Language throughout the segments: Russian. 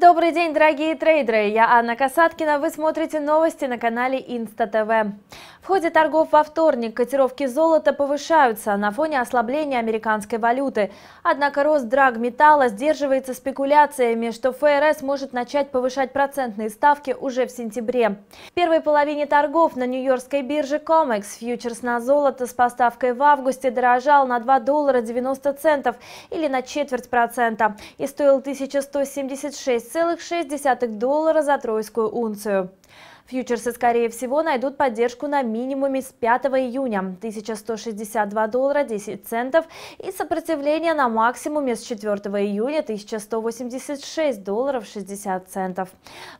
Добрый день, дорогие трейдеры! Я Анна Касаткина. Вы смотрите новости на канале Инста ТВ. В ходе торгов во вторник котировки золота повышаются на фоне ослабления американской валюты. Однако рост драг металла сдерживается спекуляциями, что ФРС может начать повышать процентные ставки уже в сентябре. В первой половине торгов на нью-йоркской бирже COMEX фьючерс на золото с поставкой в августе дорожал на 2 доллара 90 центов или на четверть процента и стоил 1176 6,6 доллара за тройскую унцию. Фьючерсы, скорее всего, найдут поддержку на минимуме с 5 июня 1162 доллара 10 центов и сопротивление на максимуме с 4 июня 1186 долларов 60 центов.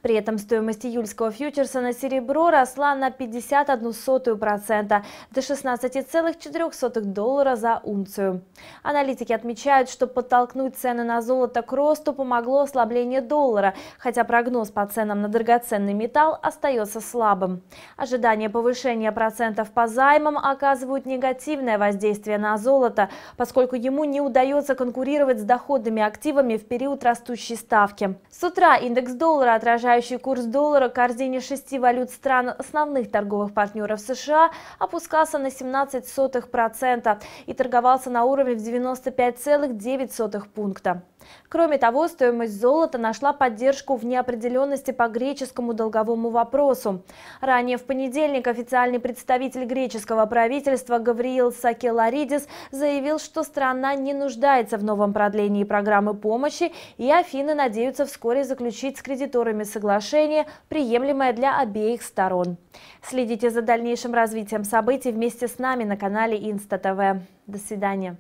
При этом стоимость июльского фьючерса на серебро росла на 51% до 16,4 доллара за унцию. Аналитики отмечают, что подтолкнуть цены на золото к росту помогло ослабление доллара, хотя прогноз по ценам на драгоценный металл остается остается слабым. Ожидание повышения процентов по займам оказывают негативное воздействие на золото, поскольку ему не удается конкурировать с доходными активами в период растущей ставки. С утра индекс доллара, отражающий курс доллара к корзине шести валют стран основных торговых партнеров США, опускался на 17% и торговался на уровне в 95,9 пункта. Кроме того, стоимость золота нашла поддержку в неопределенности по греческому долговому вопросу вопросу. Ранее в понедельник официальный представитель греческого правительства Гавриил Сакеларидис заявил, что страна не нуждается в новом продлении программы помощи, и Афины надеются вскоре заключить с кредиторами соглашение, приемлемое для обеих сторон. Следите за дальнейшим развитием событий вместе с нами на канале Инста ТВ. До свидания.